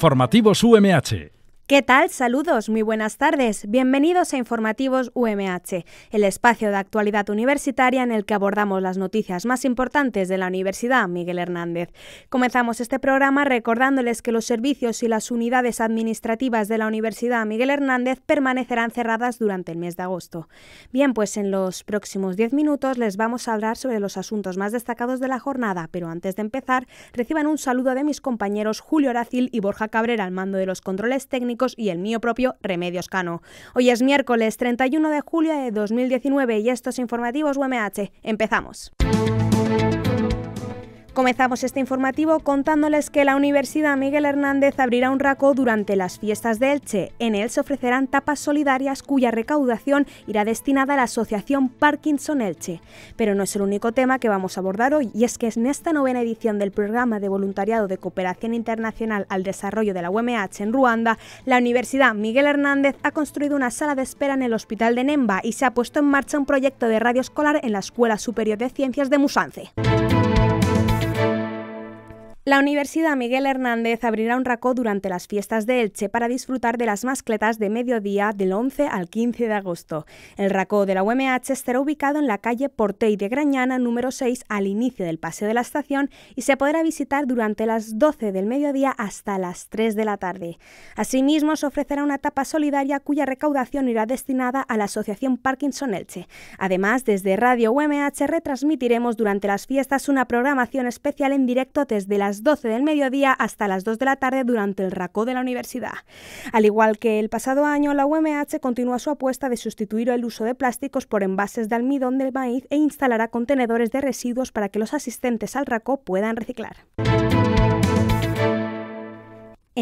Informativos UMH. ¿Qué tal? Saludos, muy buenas tardes. Bienvenidos a Informativos UMH, el espacio de actualidad universitaria en el que abordamos las noticias más importantes de la Universidad Miguel Hernández. Comenzamos este programa recordándoles que los servicios y las unidades administrativas de la Universidad Miguel Hernández permanecerán cerradas durante el mes de agosto. Bien, pues en los próximos 10 minutos les vamos a hablar sobre los asuntos más destacados de la jornada, pero antes de empezar, reciban un saludo de mis compañeros Julio Aracil y Borja Cabrera al mando de los controles técnicos y el mío propio Remedios Cano. Hoy es miércoles 31 de julio de 2019 y estos informativos UMH. Empezamos. Comenzamos este informativo contándoles que la Universidad Miguel Hernández abrirá un raco durante las fiestas de Elche. En él se ofrecerán tapas solidarias cuya recaudación irá destinada a la Asociación Parkinson Elche. Pero no es el único tema que vamos a abordar hoy y es que en esta novena edición del programa de voluntariado de cooperación internacional al desarrollo de la UMH en Ruanda, la Universidad Miguel Hernández ha construido una sala de espera en el Hospital de Nemba y se ha puesto en marcha un proyecto de radio escolar en la Escuela Superior de Ciencias de Musance. La Universidad Miguel Hernández abrirá un racó durante las fiestas de Elche para disfrutar de las mascletas de mediodía del 11 al 15 de agosto. El racó de la UMH estará ubicado en la calle Portey de Grañana número 6 al inicio del paseo de la estación y se podrá visitar durante las 12 del mediodía hasta las 3 de la tarde. Asimismo, se ofrecerá una etapa solidaria cuya recaudación irá destinada a la Asociación Parkinson Elche. Además, desde Radio UMH retransmitiremos durante las fiestas una programación especial en directo desde las 12 del mediodía hasta las 2 de la tarde durante el racó de la universidad. Al igual que el pasado año, la UMH continúa su apuesta de sustituir el uso de plásticos por envases de almidón del maíz e instalará contenedores de residuos para que los asistentes al racó puedan reciclar.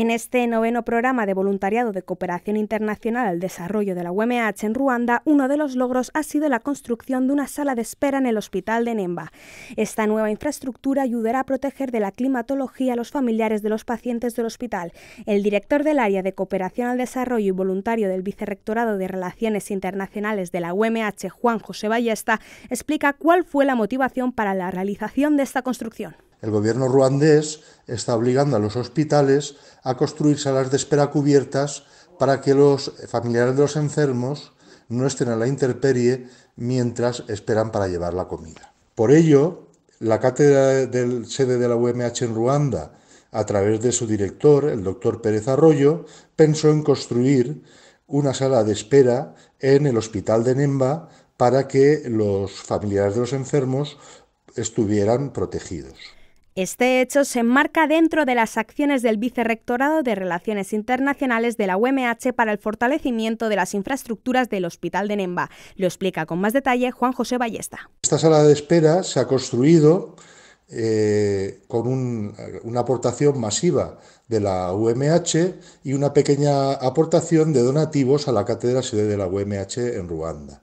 En este noveno programa de voluntariado de cooperación internacional al desarrollo de la UMH en Ruanda, uno de los logros ha sido la construcción de una sala de espera en el hospital de Nemba. Esta nueva infraestructura ayudará a proteger de la climatología a los familiares de los pacientes del hospital. El director del área de cooperación al desarrollo y voluntario del Vicerrectorado de Relaciones Internacionales de la UMH, Juan José Ballesta, explica cuál fue la motivación para la realización de esta construcción. El gobierno ruandés está obligando a los hospitales a construir salas de espera cubiertas para que los familiares de los enfermos no estén a la intemperie mientras esperan para llevar la comida. Por ello, la cátedra del sede de la UMH en Ruanda, a través de su director, el doctor Pérez Arroyo, pensó en construir una sala de espera en el hospital de Nemba para que los familiares de los enfermos estuvieran protegidos. Este hecho se enmarca dentro de las acciones del Vicerrectorado de Relaciones Internacionales de la UMH para el fortalecimiento de las infraestructuras del Hospital de Nemba. Lo explica con más detalle Juan José Ballesta. Esta sala de espera se ha construido eh, con una aportación masiva de la UMH y una pequeña aportación de donativos a la cátedra sede de la UMH en Ruanda.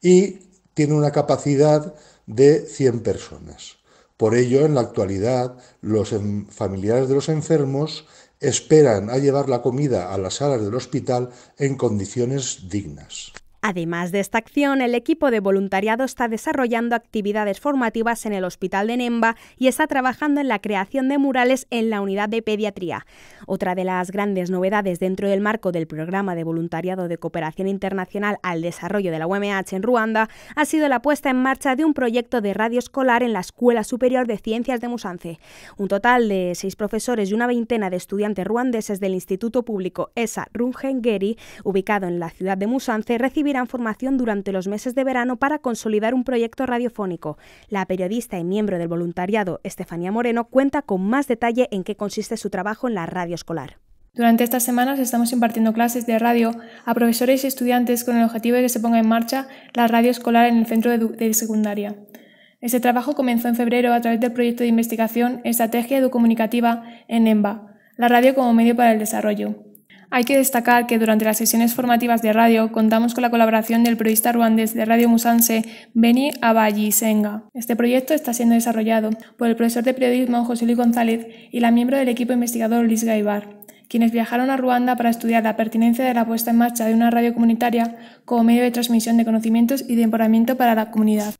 Y tiene una capacidad de 100 personas. Por ello, en la actualidad, los familiares de los enfermos esperan a llevar la comida a las salas del hospital en condiciones dignas. Además de esta acción, el equipo de voluntariado está desarrollando actividades formativas en el Hospital de Nemba y está trabajando en la creación de murales en la unidad de pediatría. Otra de las grandes novedades dentro del marco del programa de voluntariado de cooperación internacional al desarrollo de la UMH en Ruanda ha sido la puesta en marcha de un proyecto de radio escolar en la Escuela Superior de Ciencias de Musance. Un total de seis profesores y una veintena de estudiantes ruandeses del Instituto Público ESA Rungengeri, ubicado en la ciudad de Musance, en formación durante los meses de verano para consolidar un proyecto radiofónico. La periodista y miembro del voluntariado, Estefanía Moreno, cuenta con más detalle en qué consiste su trabajo en la radio escolar. Durante estas semanas estamos impartiendo clases de radio a profesores y estudiantes con el objetivo de que se ponga en marcha la radio escolar en el centro de, secundaria. Este trabajo comenzó en febrero a través del proyecto de investigación Estrategia Educomunicativa en EMBA, la radio como medio para el desarrollo. Hay que destacar que durante las sesiones formativas de radio contamos con la colaboración del periodista ruandés de Radio Musanse, Beni Senga. Este proyecto está siendo desarrollado por el profesor de periodismo José Luis González y la miembro del equipo investigador Luis Gaibar, quienes viajaron a Ruanda para estudiar la pertinencia de la puesta en marcha de una radio comunitaria como medio de transmisión de conocimientos y de empoderamiento para la comunidad.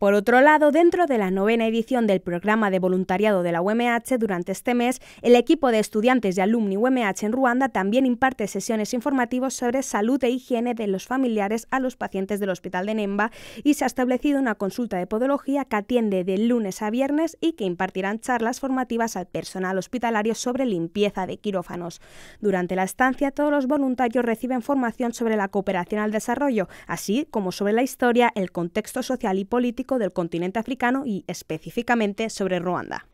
Por otro lado, dentro de la novena edición del programa de voluntariado de la UMH durante este mes, el equipo de estudiantes y alumni UMH en Ruanda también imparte sesiones informativas sobre salud e higiene de los familiares a los pacientes del Hospital de Nemba y se ha establecido una consulta de podología que atiende de lunes a viernes y que impartirán charlas formativas al personal hospitalario sobre limpieza de quirófanos. Durante la estancia, todos los voluntarios reciben formación sobre la cooperación al desarrollo, así como sobre la historia, el contexto social y político del continente africano y específicamente sobre Ruanda.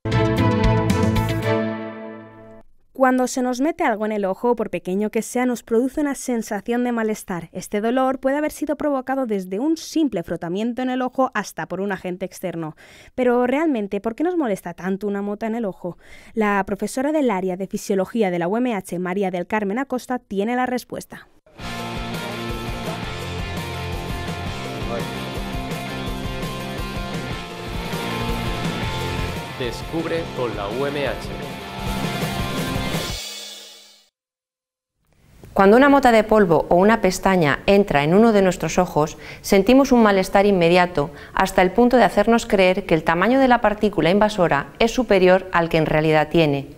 Cuando se nos mete algo en el ojo, por pequeño que sea, nos produce una sensación de malestar. Este dolor puede haber sido provocado desde un simple frotamiento en el ojo hasta por un agente externo. Pero realmente, ¿por qué nos molesta tanto una mota en el ojo? La profesora del área de fisiología de la UMH, María del Carmen Acosta, tiene la respuesta. Descubre con la UMH. Cuando una mota de polvo o una pestaña entra en uno de nuestros ojos, sentimos un malestar inmediato hasta el punto de hacernos creer que el tamaño de la partícula invasora es superior al que en realidad tiene.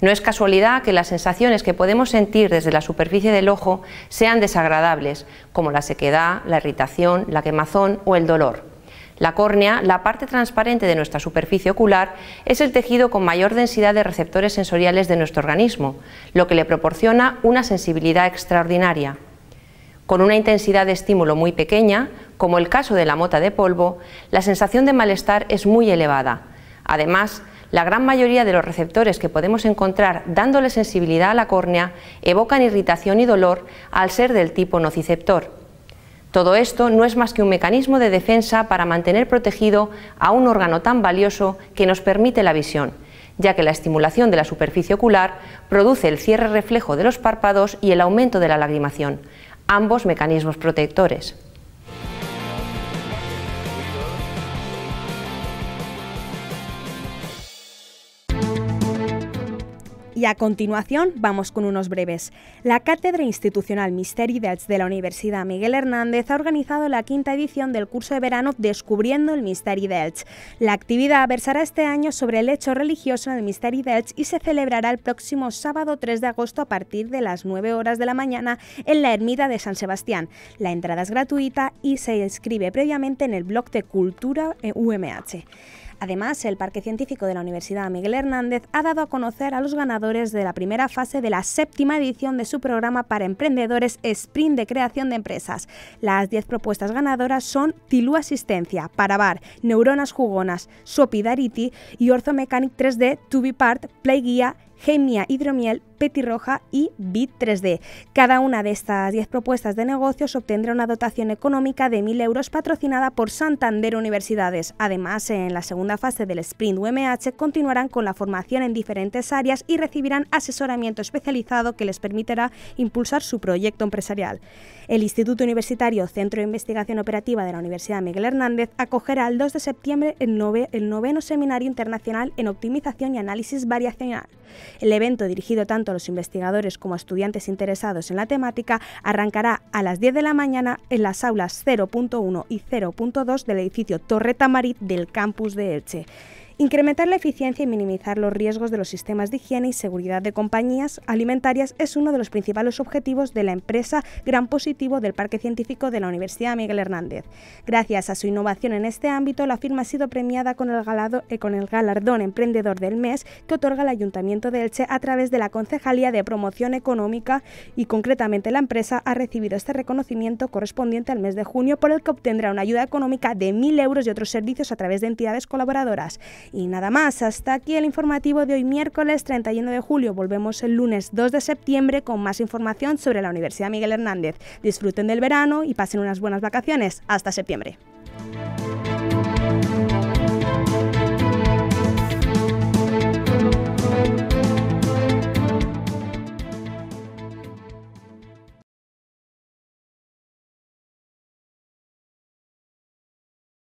No es casualidad que las sensaciones que podemos sentir desde la superficie del ojo sean desagradables, como la sequedad, la irritación, la quemazón o el dolor. La córnea, la parte transparente de nuestra superficie ocular, es el tejido con mayor densidad de receptores sensoriales de nuestro organismo, lo que le proporciona una sensibilidad extraordinaria. Con una intensidad de estímulo muy pequeña, como el caso de la mota de polvo, la sensación de malestar es muy elevada. Además, la gran mayoría de los receptores que podemos encontrar dándole sensibilidad a la córnea evocan irritación y dolor al ser del tipo nociceptor. Todo esto no es más que un mecanismo de defensa para mantener protegido a un órgano tan valioso que nos permite la visión, ya que la estimulación de la superficie ocular produce el cierre reflejo de los párpados y el aumento de la lagrimación, ambos mecanismos protectores. Y a continuación vamos con unos breves. La Cátedra Institucional Misteri de la Universidad Miguel Hernández ha organizado la quinta edición del curso de verano Descubriendo el Misteri Delts. La actividad versará este año sobre el hecho religioso del Misteri Delts y se celebrará el próximo sábado 3 de agosto a partir de las 9 horas de la mañana en la ermita de San Sebastián. La entrada es gratuita y se inscribe previamente en el blog de Cultura UMH. Eh, Además, el Parque Científico de la Universidad Miguel Hernández ha dado a conocer a los ganadores de la primera fase de la séptima edición de su programa para emprendedores Sprint de Creación de Empresas. Las 10 propuestas ganadoras son Tilú Asistencia, Parabar, Neuronas Jugonas, Sopidarity y Orthomechanic 3D, To Be Part, Play Guía Gemia Hidromiel, Petirroja y Bit 3D. Cada una de estas 10 propuestas de negocios obtendrá una dotación económica de 1.000 euros patrocinada por Santander Universidades. Además, en la segunda fase del Sprint UMH continuarán con la formación en diferentes áreas y recibirán asesoramiento especializado que les permitirá impulsar su proyecto empresarial. El Instituto Universitario Centro de Investigación Operativa de la Universidad Miguel Hernández acogerá el 2 de septiembre el, nove, noveno Seminario Internacional en Optimización y Análisis Variacional. El evento, dirigido tanto a los investigadores como a estudiantes interesados en la temática, arrancará a las 10 de la mañana en las aulas 0.1 y 0.2 del edificio Torre Tamarit del campus de Elche. Incrementar la eficiencia y minimizar los riesgos de los sistemas de higiene y seguridad de compañías alimentarias es uno de los principales objetivos de la empresa Gran Positivo del Parque Científico de la Universidad Miguel Hernández. Gracias a su innovación en este ámbito, la firma ha sido premiada con el, galado, eh, con el galardón Emprendedor del Mes que otorga el Ayuntamiento de Elche a través de la Concejalía de Promoción Económica y concretamente la empresa ha recibido este reconocimiento correspondiente al mes de junio por el que obtendrá una ayuda económica de 1.000 euros y otros servicios a través de entidades colaboradoras y nada más, hasta aquí el informativo de hoy miércoles 31 de julio. Volvemos el lunes 2 de septiembre con más información sobre la Universidad Miguel Hernández. Disfruten del verano y pasen unas buenas vacaciones. Hasta septiembre.